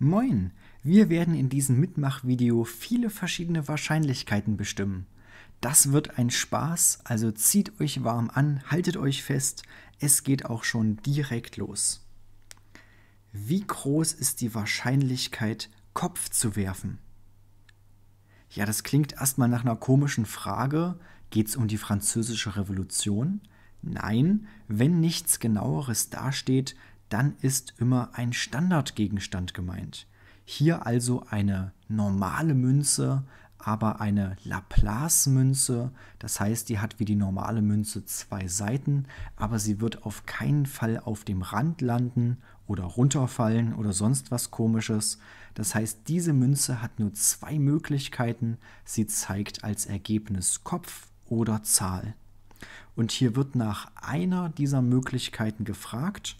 Moin! Wir werden in diesem Mitmachvideo viele verschiedene Wahrscheinlichkeiten bestimmen. Das wird ein Spaß, also zieht euch warm an, haltet euch fest, es geht auch schon direkt los. Wie groß ist die Wahrscheinlichkeit, Kopf zu werfen? Ja, das klingt erstmal nach einer komischen Frage. Geht's um die französische Revolution? Nein, wenn nichts genaueres dasteht, dann ist immer ein Standardgegenstand gemeint. Hier also eine normale Münze, aber eine Laplace-Münze. Das heißt, die hat wie die normale Münze zwei Seiten, aber sie wird auf keinen Fall auf dem Rand landen oder runterfallen oder sonst was komisches. Das heißt, diese Münze hat nur zwei Möglichkeiten. Sie zeigt als Ergebnis Kopf oder Zahl. Und hier wird nach einer dieser Möglichkeiten gefragt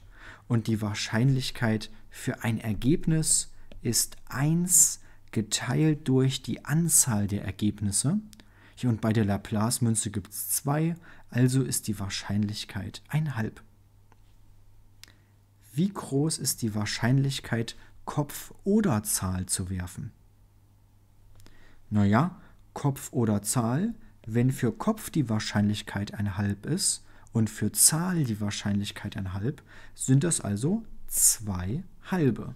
und die Wahrscheinlichkeit für ein Ergebnis ist 1 geteilt durch die Anzahl der Ergebnisse. Hier und bei der Laplace-Münze gibt es 2, also ist die Wahrscheinlichkeit 1,5. Wie groß ist die Wahrscheinlichkeit, Kopf oder Zahl zu werfen? Naja, Kopf oder Zahl, wenn für Kopf die Wahrscheinlichkeit 1,5 ist, und für Zahl die Wahrscheinlichkeit ein Halb, sind das also zwei halbe.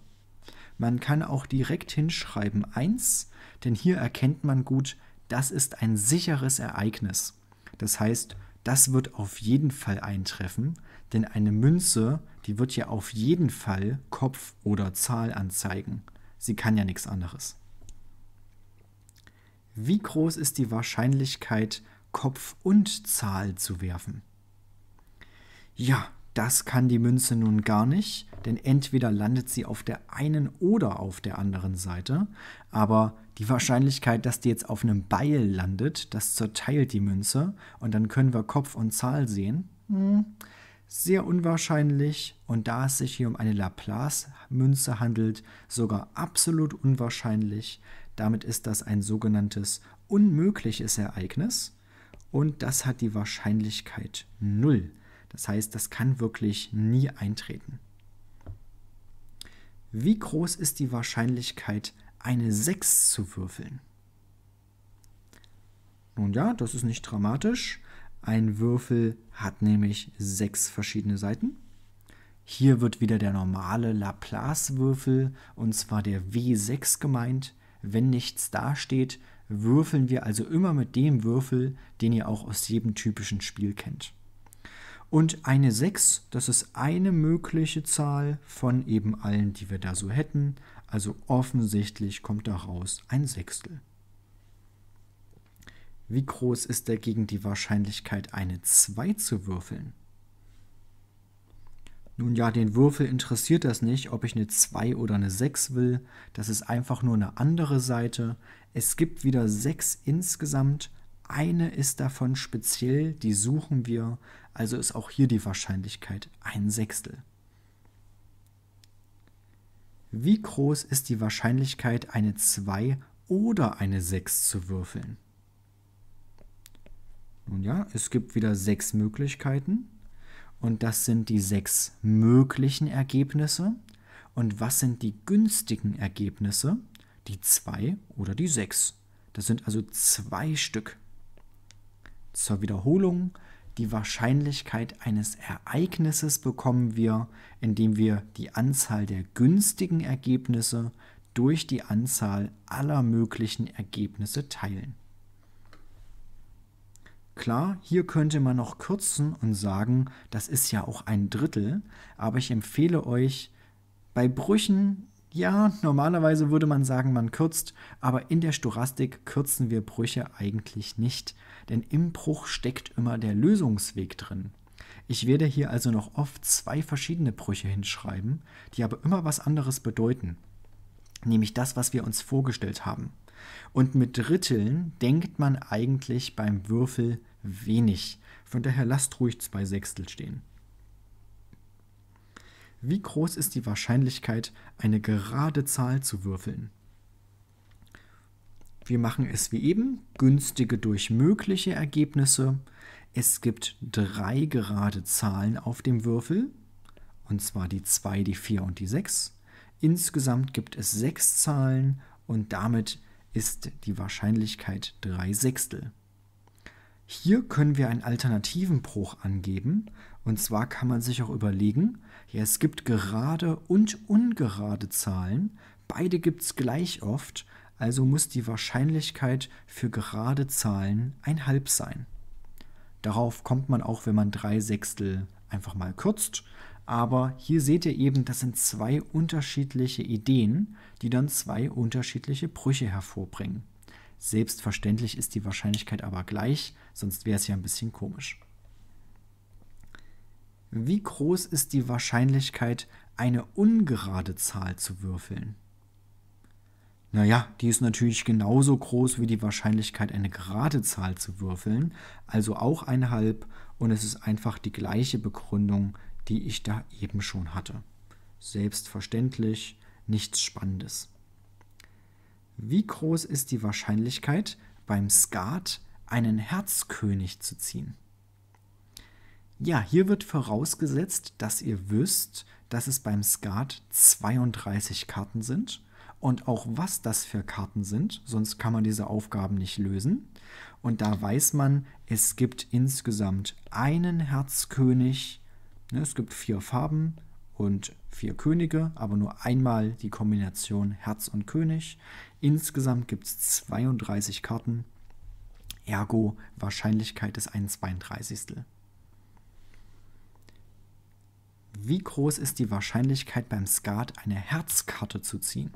Man kann auch direkt hinschreiben 1, denn hier erkennt man gut, das ist ein sicheres Ereignis. Das heißt, das wird auf jeden Fall eintreffen, denn eine Münze, die wird ja auf jeden Fall Kopf oder Zahl anzeigen. Sie kann ja nichts anderes. Wie groß ist die Wahrscheinlichkeit, Kopf und Zahl zu werfen? Ja, das kann die Münze nun gar nicht, denn entweder landet sie auf der einen oder auf der anderen Seite, aber die Wahrscheinlichkeit, dass die jetzt auf einem Beil landet, das zerteilt die Münze und dann können wir Kopf und Zahl sehen. Hm, sehr unwahrscheinlich und da es sich hier um eine Laplace-Münze handelt, sogar absolut unwahrscheinlich. Damit ist das ein sogenanntes unmögliches Ereignis und das hat die Wahrscheinlichkeit 0. Das heißt, das kann wirklich nie eintreten. Wie groß ist die Wahrscheinlichkeit, eine 6 zu würfeln? Nun ja, das ist nicht dramatisch. Ein Würfel hat nämlich 6 verschiedene Seiten. Hier wird wieder der normale Laplace-Würfel, und zwar der W6 gemeint. Wenn nichts dasteht, würfeln wir also immer mit dem Würfel, den ihr auch aus jedem typischen Spiel kennt. Und eine 6, das ist eine mögliche Zahl von eben allen, die wir da so hätten. Also offensichtlich kommt daraus ein Sechstel. Wie groß ist dagegen die Wahrscheinlichkeit, eine 2 zu würfeln? Nun ja, den Würfel interessiert das nicht, ob ich eine 2 oder eine 6 will. Das ist einfach nur eine andere Seite. Es gibt wieder 6 insgesamt. Eine ist davon speziell, die suchen wir also ist auch hier die Wahrscheinlichkeit ein Sechstel. Wie groß ist die Wahrscheinlichkeit, eine 2 oder eine 6 zu würfeln? Nun ja, es gibt wieder sechs Möglichkeiten. Und das sind die sechs möglichen Ergebnisse. Und was sind die günstigen Ergebnisse? Die 2 oder die 6. Das sind also zwei Stück. Zur Wiederholung, die Wahrscheinlichkeit eines Ereignisses bekommen wir, indem wir die Anzahl der günstigen Ergebnisse durch die Anzahl aller möglichen Ergebnisse teilen. Klar, hier könnte man noch kürzen und sagen, das ist ja auch ein Drittel, aber ich empfehle euch, bei Brüchen ja, normalerweise würde man sagen, man kürzt, aber in der Storastik kürzen wir Brüche eigentlich nicht, denn im Bruch steckt immer der Lösungsweg drin. Ich werde hier also noch oft zwei verschiedene Brüche hinschreiben, die aber immer was anderes bedeuten, nämlich das, was wir uns vorgestellt haben. Und mit Dritteln denkt man eigentlich beim Würfel wenig, von daher lasst ruhig zwei Sechstel stehen wie groß ist die Wahrscheinlichkeit, eine gerade Zahl zu würfeln? Wir machen es wie eben, günstige durch mögliche Ergebnisse. Es gibt drei gerade Zahlen auf dem Würfel, und zwar die 2, die 4 und die 6. Insgesamt gibt es sechs Zahlen und damit ist die Wahrscheinlichkeit 3 Sechstel. Hier können wir einen alternativen Bruch angeben und zwar kann man sich auch überlegen, ja, es gibt gerade und ungerade Zahlen. Beide gibt es gleich oft, also muss die Wahrscheinlichkeit für gerade Zahlen ein halb sein. Darauf kommt man auch, wenn man drei Sechstel einfach mal kürzt. Aber hier seht ihr eben, das sind zwei unterschiedliche Ideen, die dann zwei unterschiedliche Brüche hervorbringen. Selbstverständlich ist die Wahrscheinlichkeit aber gleich, sonst wäre es ja ein bisschen komisch. Wie groß ist die Wahrscheinlichkeit, eine ungerade Zahl zu würfeln? Naja, die ist natürlich genauso groß wie die Wahrscheinlichkeit, eine gerade Zahl zu würfeln, also auch ein halb und es ist einfach die gleiche Begründung, die ich da eben schon hatte. Selbstverständlich, nichts Spannendes. Wie groß ist die Wahrscheinlichkeit, beim Skat einen Herzkönig zu ziehen? Ja, hier wird vorausgesetzt, dass ihr wisst, dass es beim Skat 32 Karten sind und auch was das für Karten sind, sonst kann man diese Aufgaben nicht lösen. Und da weiß man, es gibt insgesamt einen Herzkönig, ne, es gibt vier Farben und vier Könige, aber nur einmal die Kombination Herz und König. Insgesamt gibt es 32 Karten, ergo Wahrscheinlichkeit ist ein 32. wie groß ist die Wahrscheinlichkeit beim Skat eine Herzkarte zu ziehen?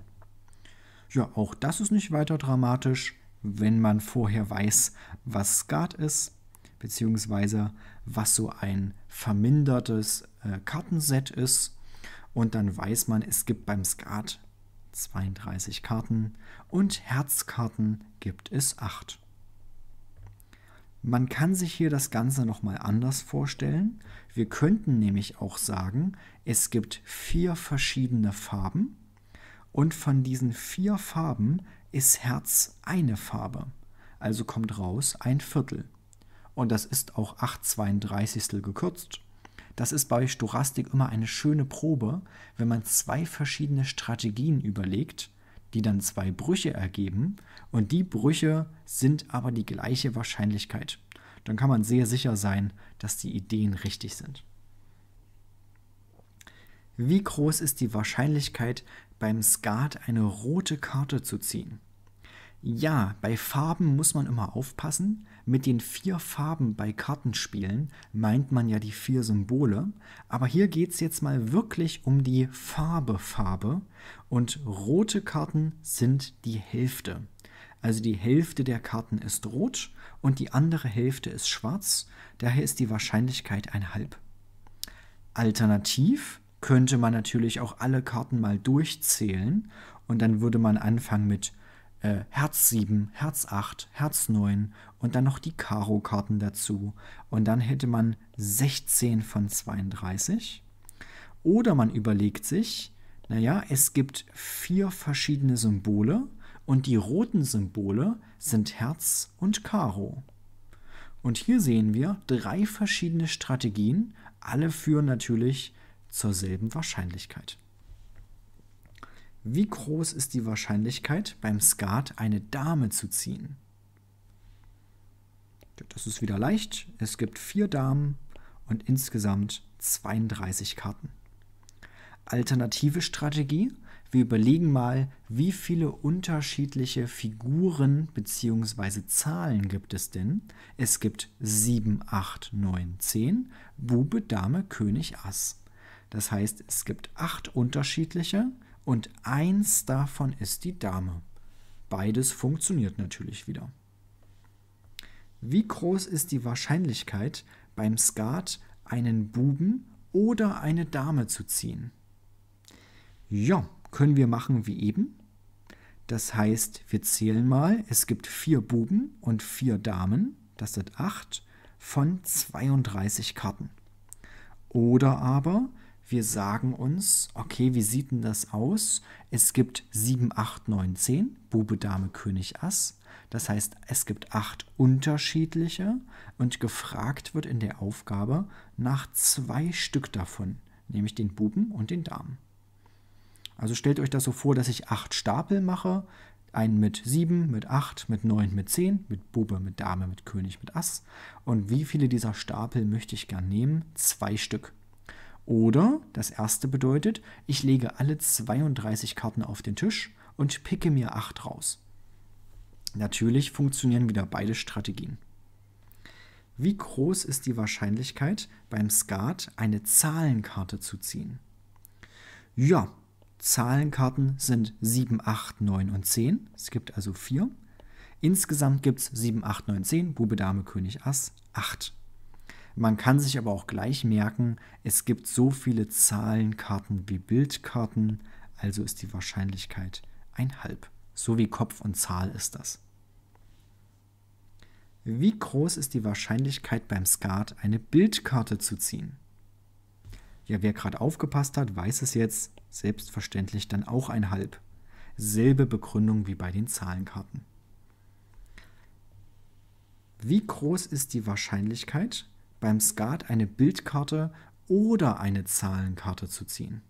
Ja, auch das ist nicht weiter dramatisch, wenn man vorher weiß, was Skat ist, beziehungsweise was so ein vermindertes äh, Kartenset ist. Und dann weiß man, es gibt beim Skat 32 Karten und Herzkarten gibt es 8. Man kann sich hier das Ganze nochmal anders vorstellen. Wir könnten nämlich auch sagen, es gibt vier verschiedene Farben und von diesen vier Farben ist Herz eine Farbe. Also kommt raus ein Viertel. Und das ist auch 832 gekürzt. Das ist bei Storastik immer eine schöne Probe, wenn man zwei verschiedene Strategien überlegt die dann zwei Brüche ergeben und die Brüche sind aber die gleiche Wahrscheinlichkeit. Dann kann man sehr sicher sein, dass die Ideen richtig sind. Wie groß ist die Wahrscheinlichkeit, beim Skat eine rote Karte zu ziehen? Ja, bei Farben muss man immer aufpassen. Mit den vier Farben bei Kartenspielen meint man ja die vier Symbole, aber hier geht es jetzt mal wirklich um die Farbe Farbe und rote Karten sind die Hälfte. Also die Hälfte der Karten ist rot und die andere Hälfte ist schwarz, daher ist die Wahrscheinlichkeit ein halb. Alternativ könnte man natürlich auch alle Karten mal durchzählen und dann würde man anfangen mit äh, Herz 7, Herz 8, Herz 9 und dann noch die Karo-Karten dazu. Und dann hätte man 16 von 32. Oder man überlegt sich, naja, es gibt vier verschiedene Symbole und die roten Symbole sind Herz und Karo. Und hier sehen wir drei verschiedene Strategien, alle führen natürlich zur selben Wahrscheinlichkeit. Wie groß ist die Wahrscheinlichkeit, beim Skat eine Dame zu ziehen? Das ist wieder leicht. Es gibt vier Damen und insgesamt 32 Karten. Alternative Strategie. Wir überlegen mal, wie viele unterschiedliche Figuren bzw. Zahlen gibt es denn? Es gibt 7, 8, 9, 10, Bube, Dame, König, Ass. Das heißt, es gibt acht unterschiedliche und eins davon ist die Dame. Beides funktioniert natürlich wieder. Wie groß ist die Wahrscheinlichkeit, beim Skat einen Buben oder eine Dame zu ziehen? Ja, können wir machen wie eben. Das heißt, wir zählen mal, es gibt vier Buben und vier Damen, das sind acht von 32 Karten. Oder aber wir sagen uns, okay, wie sieht denn das aus? Es gibt 7, 8, 9, 10, Bube, Dame, König, Ass. Das heißt, es gibt acht unterschiedliche und gefragt wird in der Aufgabe nach zwei Stück davon, nämlich den Buben und den Damen. Also stellt euch das so vor, dass ich acht Stapel mache, einen mit 7, mit 8, mit 9, mit 10, mit Bube, mit Dame, mit König, mit Ass. Und wie viele dieser Stapel möchte ich gern nehmen? Zwei Stück. Oder das erste bedeutet, ich lege alle 32 Karten auf den Tisch und picke mir 8 raus. Natürlich funktionieren wieder beide Strategien. Wie groß ist die Wahrscheinlichkeit, beim Skat eine Zahlenkarte zu ziehen? Ja, Zahlenkarten sind 7, 8, 9 und 10. Es gibt also 4. Insgesamt gibt es 7, 8, 9, 10, Bube, Dame, König, Ass, 8. Man kann sich aber auch gleich merken, es gibt so viele Zahlenkarten wie Bildkarten, also ist die Wahrscheinlichkeit ein Halb. So wie Kopf und Zahl ist das. Wie groß ist die Wahrscheinlichkeit beim Skat eine Bildkarte zu ziehen? Ja, wer gerade aufgepasst hat, weiß es jetzt selbstverständlich dann auch ein Halb. Selbe Begründung wie bei den Zahlenkarten. Wie groß ist die Wahrscheinlichkeit, beim Skat eine Bildkarte oder eine Zahlenkarte zu ziehen.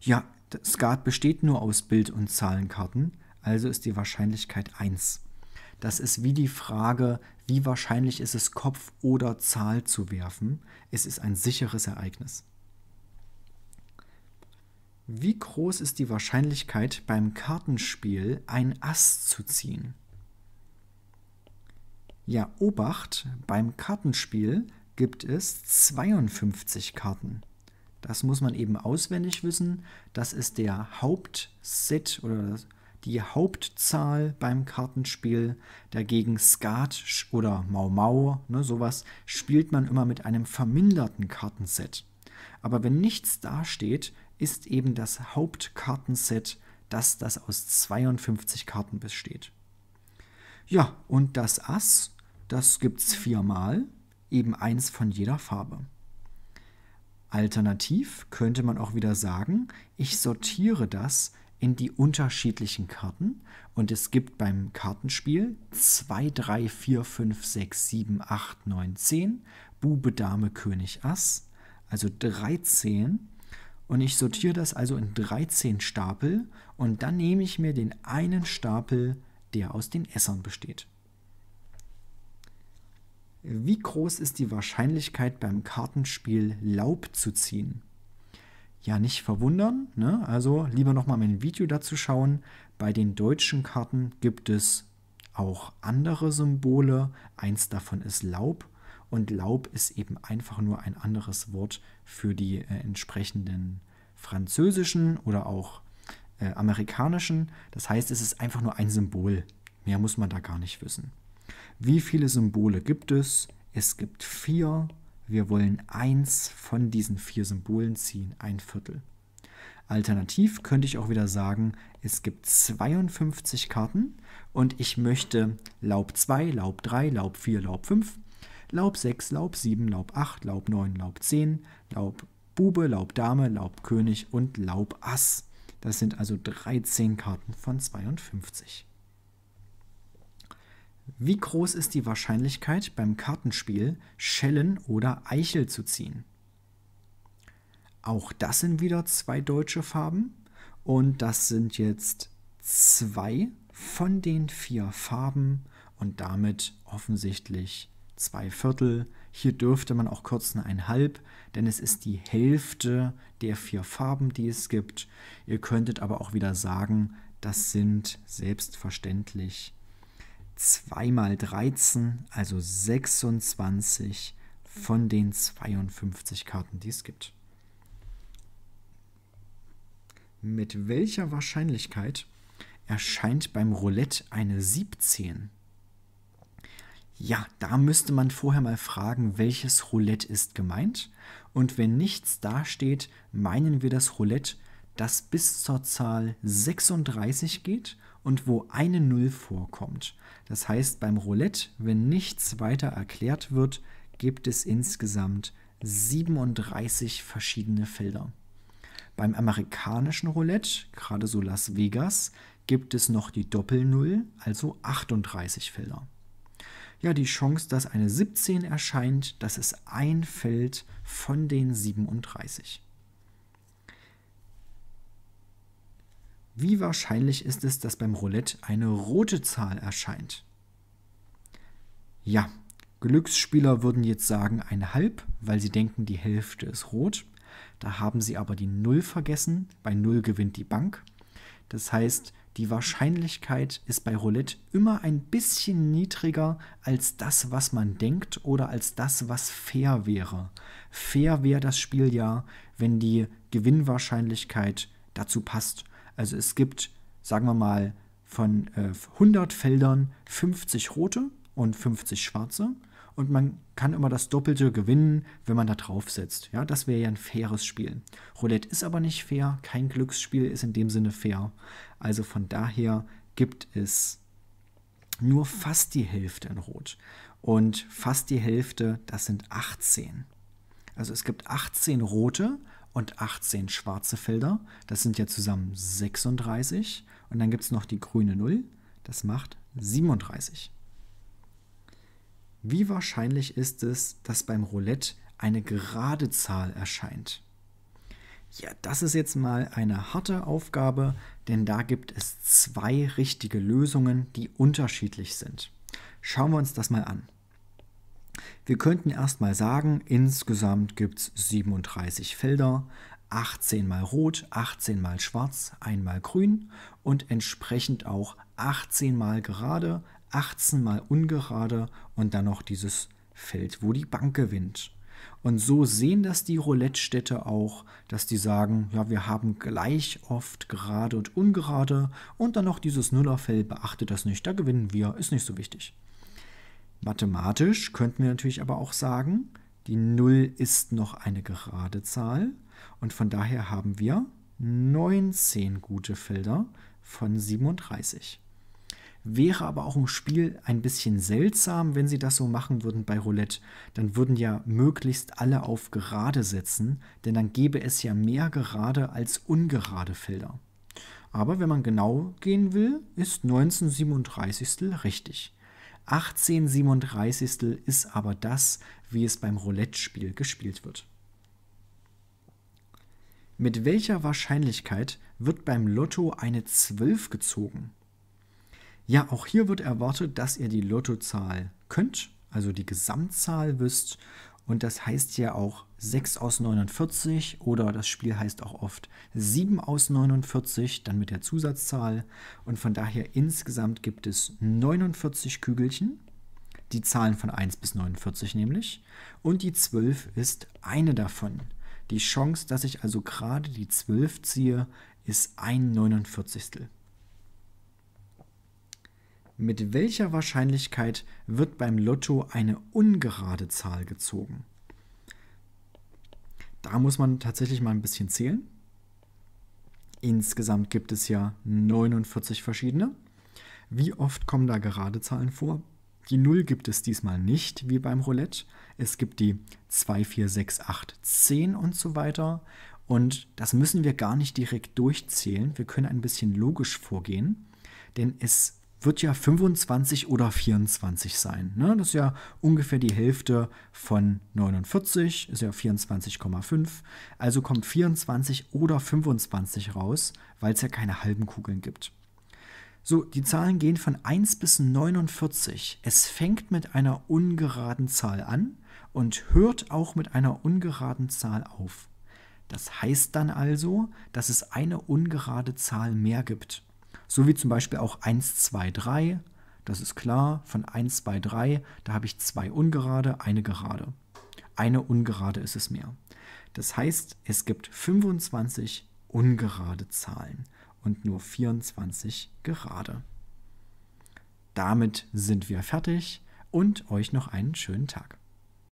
Ja, Skat besteht nur aus Bild- und Zahlenkarten, also ist die Wahrscheinlichkeit 1. Das ist wie die Frage, wie wahrscheinlich ist es, Kopf oder Zahl zu werfen. Es ist ein sicheres Ereignis. Wie groß ist die Wahrscheinlichkeit, beim Kartenspiel ein Ass zu ziehen? Ja, Obacht, beim Kartenspiel gibt es 52 Karten. Das muss man eben auswendig wissen. Das ist der Hauptset oder die Hauptzahl beim Kartenspiel. Dagegen Skat oder Mau Mau, ne, sowas, spielt man immer mit einem verminderten Kartenset. Aber wenn nichts dasteht, ist eben das Hauptkartenset das, das aus 52 Karten besteht. Ja, und das Ass das gibt es viermal, eben eins von jeder Farbe. Alternativ könnte man auch wieder sagen, ich sortiere das in die unterschiedlichen Karten und es gibt beim Kartenspiel 2, 3, 4, 5, 6, 7, 8, 9, 10, Bube, Dame, König, Ass, also 13 und ich sortiere das also in 13 Stapel und dann nehme ich mir den einen Stapel, der aus den Essern besteht. Wie groß ist die Wahrscheinlichkeit beim Kartenspiel Laub zu ziehen? Ja, nicht verwundern, ne? also lieber nochmal mein Video dazu schauen. Bei den deutschen Karten gibt es auch andere Symbole. Eins davon ist Laub und Laub ist eben einfach nur ein anderes Wort für die äh, entsprechenden französischen oder auch äh, amerikanischen. Das heißt, es ist einfach nur ein Symbol. Mehr muss man da gar nicht wissen. Wie viele Symbole gibt es? Es gibt vier. Wir wollen eins von diesen vier Symbolen ziehen, ein Viertel. Alternativ könnte ich auch wieder sagen, es gibt 52 Karten und ich möchte Laub 2, Laub 3, Laub 4, Laub 5, Laub 6, Laub 7, Laub 8, Laub 9, Laub 10, Laub Bube, Laub Dame, Laub König und Laub Ass. Das sind also 13 Karten von 52. Wie groß ist die Wahrscheinlichkeit, beim Kartenspiel Schellen oder Eichel zu ziehen? Auch das sind wieder zwei deutsche Farben. Und das sind jetzt zwei von den vier Farben und damit offensichtlich zwei Viertel. Hier dürfte man auch kürzen ein Halb, denn es ist die Hälfte der vier Farben, die es gibt. Ihr könntet aber auch wieder sagen, das sind selbstverständlich 2 mal 13, also 26 von den 52 Karten, die es gibt. Mit welcher Wahrscheinlichkeit erscheint beim Roulette eine 17? Ja, da müsste man vorher mal fragen, welches Roulette ist gemeint. Und wenn nichts dasteht, meinen wir das Roulette, das bis zur Zahl 36 geht und wo eine Null vorkommt. Das heißt, beim Roulette, wenn nichts weiter erklärt wird, gibt es insgesamt 37 verschiedene Felder. Beim amerikanischen Roulette, gerade so Las Vegas, gibt es noch die Doppel-Null, also 38 Felder. Ja, die Chance, dass eine 17 erscheint, das ist ein Feld von den 37. Wie wahrscheinlich ist es, dass beim Roulette eine rote Zahl erscheint? Ja, Glücksspieler würden jetzt sagen eine halb, weil sie denken, die Hälfte ist rot. Da haben sie aber die Null vergessen. Bei Null gewinnt die Bank. Das heißt, die Wahrscheinlichkeit ist bei Roulette immer ein bisschen niedriger als das, was man denkt oder als das, was fair wäre. Fair wäre das Spiel ja, wenn die Gewinnwahrscheinlichkeit dazu passt also es gibt, sagen wir mal, von äh, 100 Feldern 50 rote und 50 schwarze. Und man kann immer das Doppelte gewinnen, wenn man da drauf setzt. Ja, das wäre ja ein faires Spiel. Roulette ist aber nicht fair. Kein Glücksspiel ist in dem Sinne fair. Also von daher gibt es nur fast die Hälfte in Rot. Und fast die Hälfte, das sind 18. Also es gibt 18 rote und 18 schwarze Felder. Das sind ja zusammen 36. Und dann gibt es noch die grüne 0. Das macht 37. Wie wahrscheinlich ist es, dass beim Roulette eine gerade Zahl erscheint? Ja, das ist jetzt mal eine harte Aufgabe, denn da gibt es zwei richtige Lösungen, die unterschiedlich sind. Schauen wir uns das mal an. Wir könnten erstmal sagen, insgesamt gibt es 37 Felder, 18 mal rot, 18 mal schwarz, einmal grün und entsprechend auch 18 mal gerade, 18 mal ungerade und dann noch dieses Feld, wo die Bank gewinnt. Und so sehen das die Roulette-Städte auch, dass die sagen, ja, wir haben gleich oft gerade und ungerade und dann noch dieses Nullerfeld, beachtet das nicht, da gewinnen wir, ist nicht so wichtig. Mathematisch könnten wir natürlich aber auch sagen, die 0 ist noch eine gerade Zahl und von daher haben wir 19 gute Felder von 37. Wäre aber auch im Spiel ein bisschen seltsam, wenn sie das so machen würden bei Roulette. Dann würden ja möglichst alle auf gerade setzen, denn dann gäbe es ja mehr gerade als ungerade Felder. Aber wenn man genau gehen will, ist 19 37 richtig. 1837 ist aber das, wie es beim Roulette-Spiel gespielt wird. Mit welcher Wahrscheinlichkeit wird beim Lotto eine 12 gezogen? Ja, auch hier wird erwartet, dass ihr die Lottozahl könnt, also die Gesamtzahl wisst und das heißt ja auch 6 aus 49 oder das Spiel heißt auch oft 7 aus 49, dann mit der Zusatzzahl. Und von daher insgesamt gibt es 49 Kügelchen, die Zahlen von 1 bis 49 nämlich. Und die 12 ist eine davon. Die Chance, dass ich also gerade die 12 ziehe, ist ein 49. Mit welcher Wahrscheinlichkeit wird beim Lotto eine ungerade Zahl gezogen? Da muss man tatsächlich mal ein bisschen zählen. Insgesamt gibt es ja 49 verschiedene. Wie oft kommen da gerade Zahlen vor? Die 0 gibt es diesmal nicht, wie beim Roulette. Es gibt die 2, 4, 6, 8, 10 und so weiter. Und das müssen wir gar nicht direkt durchzählen. Wir können ein bisschen logisch vorgehen, denn es wird ja 25 oder 24 sein. Ne? Das ist ja ungefähr die Hälfte von 49, ist ja 24,5. Also kommt 24 oder 25 raus, weil es ja keine halben Kugeln gibt. So, die Zahlen gehen von 1 bis 49. Es fängt mit einer ungeraden Zahl an und hört auch mit einer ungeraden Zahl auf. Das heißt dann also, dass es eine ungerade Zahl mehr gibt. So wie zum Beispiel auch 1, 2, 3. Das ist klar, von 1, 2, 3, da habe ich zwei ungerade, eine gerade. Eine ungerade ist es mehr. Das heißt, es gibt 25 ungerade Zahlen und nur 24 gerade. Damit sind wir fertig und euch noch einen schönen Tag.